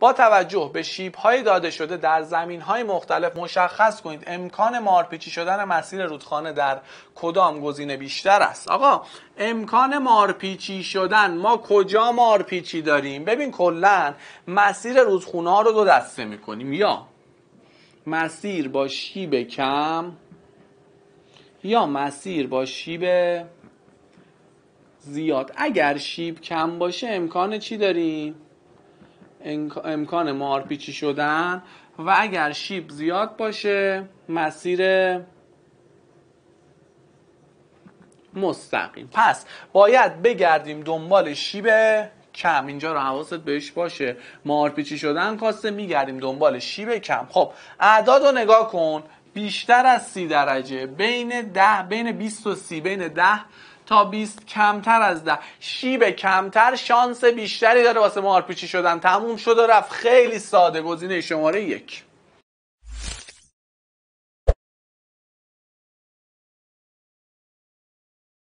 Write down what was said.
با توجه به شیب های داده شده در زمین های مختلف مشخص کنید امکان مارپیچی شدن مسیر رودخانه در کدام گزینه بیشتر است آقا امکان مارپیچی شدن ما کجا مارپیچی داریم ببین کلا مسیر رودخونه ها رو دو دسته میکنیم یا مسیر با شیب کم یا مسیر با شیب زیاد اگر شیب کم باشه امکان چی داریم امکان مارپیچی شدن و اگر شیب زیاد باشه مسیر مستقیم پس باید بگردیم دنبال شیب کم اینجا رو حواست بهش باشه مارپیچی شدن کاسته میگردیم دنبال شیب کم خب اعداد رو نگاه کن بیشتر از سی درجه بین ده بین 20 و سی بین ده تا 20 کمتر از ده شیب کمتر شانس بیشتری داره واسه مارپیچی شدن تموم شد رفت خیلی ساده گزینه شماره یک